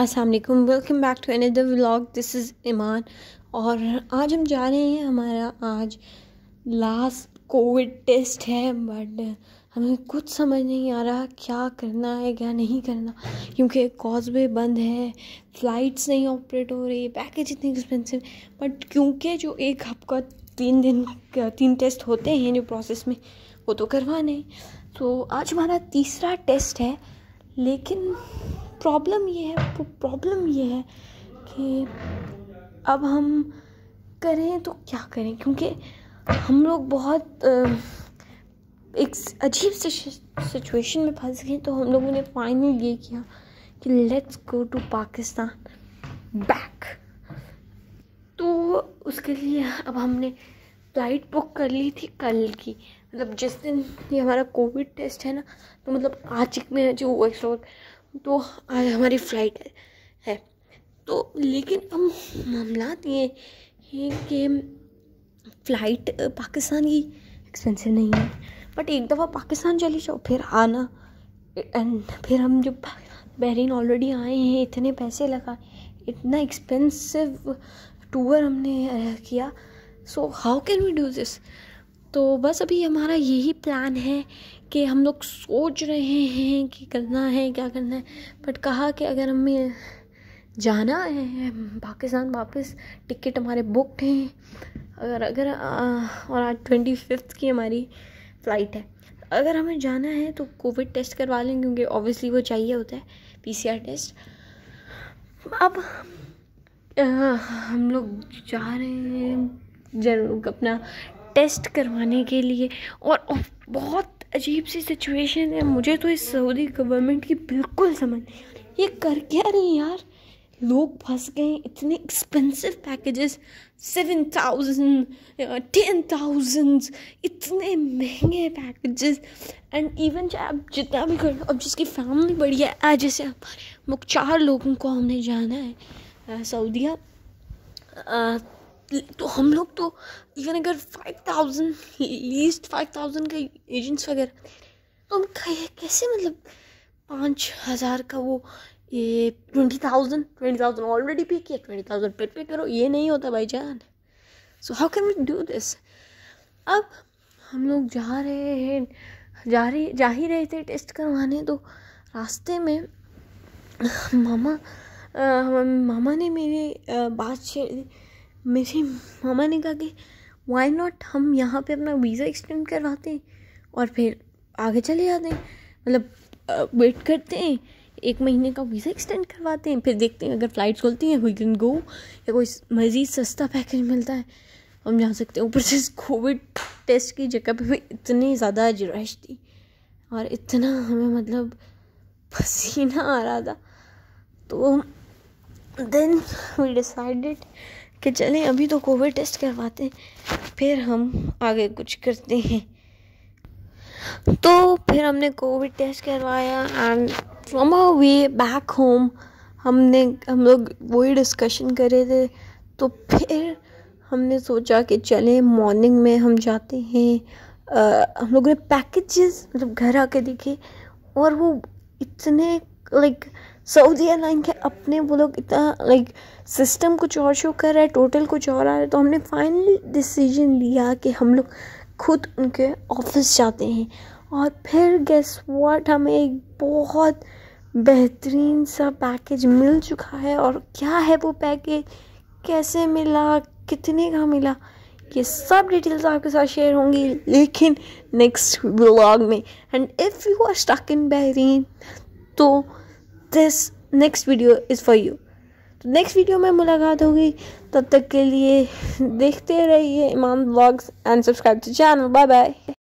अस्सलाम वालेकुम welcome back to another vlog this is Iman और आज हम जा रहे हैं हमारा आज लास्ट कोविड टेस्ट है बट हमें कुछ समझ नहीं आ रहा क्या करना है क्या नहीं करना क्योंकि कॉजवे बंद है फ़्लाइट्स नहीं ऑपरेट हो रही पैकेज इतने एक्सपेंसिव बट क्योंकि जो एक हफ्ता तीन दिन तीन टेस्ट होते हैं जो प्रोसेस में वो तो करवाने तो आज हमारा तीसरा टेस्ट है लेकिन प्रॉब्लम ये है प्रॉब्लम ये है कि अब हम करें तो क्या करें क्योंकि हम लोग बहुत एक अजीब से सिचुएशन में फंस गए तो हम लोगों ने फाइनल ये किया कि let's go to Pakistan back तो उसके लिए अब हमने फ्लाइट बुक कर ली थी कल की मतलब जिस दिन ये हमारा कोविड टेस्ट है ना तो मतलब आज में जो एक्सप्लोर तो आज हमारी फ्लाइट है, है तो लेकिन अब मामला ये हैं कि फ़्लाइट पाकिस्तान की एक्सपेंसिव नहीं है बट एक दफ़ा पाकिस्तान चली जाओ फिर आना एंड फिर हम जब बहरीन ऑलरेडी आए हैं इतने पैसे लगाए इतना एक्सपेंसिव टूर हमने किया so how can we do this तो बस अभी हमारा यही प्लान है कि हम लोग सोच रहे हैं कि करना है क्या करना है बट कहा कि अगर हमें जाना है पाकिस्तान वापस टिकट हमारे बुकड हैं अगर अगर आ, और आज ट्वेंटी फिफ्थ की हमारी फ़्लाइट है अगर हमें जाना है तो कोविड टेस्ट करवा लें क्योंकि ऑब्वियसली वो चाहिए होता है पीसीआर टेस्ट अब आ, हम लोग जा रहे हैं जरूर अपना टेस्ट करवाने के लिए और बहुत अजीब सी सिचुएशन है मुझे तो इस सऊदी गवर्नमेंट की बिल्कुल समझ ये कर क्या रही यार लोग फंस गए इतने expensive packages seven thousand ten thousand इतने महंगे पैकेजेस एंड इवन चाहे आप जितना भी कर अब जिसकी फैमिली बड़ी है आज जैसे हमारे चार लोगों को हमने जाना है uh, सऊदीया uh, तो हम लोग तो इवन अगर five thousand least five thousand का एजेंट्स वगैरह तो हम कैसे मतलब पाँच हज़ार का वो ये twenty thousand twenty thousand already pay किया ट्वेंटी थाउजेंड पे पे करो ये नहीं होता भाई जान so how can we do this अब हम लोग जा रहे हैं जा रही जा ही रहे थे टेस्ट करवाने तो रास्ते में मामा आ, मामा ने मेरी बात छेड़ी मेरे मामा ने कहा कि वाई नॉट हम यहाँ पे अपना वीज़ा एक्सटेंड करवाते हैं और फिर आगे चले जाते हैं मतलब वेट करते हैं एक महीने का वीज़ा एक्सटेंड करवाते हैं फिर देखते हैं अगर फ़्लाइट खुलती हैं वी कैन गो या कोई मज़ीद सस्ता पैकेज मिलता है हम जा सकते हैं ऊपर से कोविड टेस्ट की जगह पे भी इतनी ज़्यादा रश थी और इतना हमें मतलब पसीना आ रहा था तो देन वी डिसाइडेड कि चलें अभी तो कोविड टेस्ट करवाते हैं फिर हम आगे कुछ करते हैं तो फिर हमने कोविड टेस्ट करवाया and from a way back home हमने हम लोग वही डिस्कशन करे थे तो फिर हमने सोचा कि चलें मॉर्निंग में हम जाते हैं आ, हम लोगों ने पैकेजेस मतलब घर आके देखे और वो इतने लाइक like, सऊदी एयरलाइन के अपने वो लोग इतना लाइक सिस्टम कुछ और शो कर रहा है टोटल कुछ और आ रहा है तो हमने फाइनल डिसीजन लिया कि हम लोग खुद उनके ऑफिस जाते हैं और फिर गेस व्हाट हमें एक बहुत बेहतरीन सा पैकेज मिल चुका है और क्या है वो पैकेज कैसे मिला कितने का मिला ये सब डिटेल्स आपके साथ शेयर होंगी लेकिन नेक्स्ट ब्लॉग में and if you are stuck in Bahrain तो this next video is for you तो नेक्स्ट वीडियो में मुलाकात होगी तब तक के लिए देखते रहिए Imam vlogs and subscribe to channel bye bye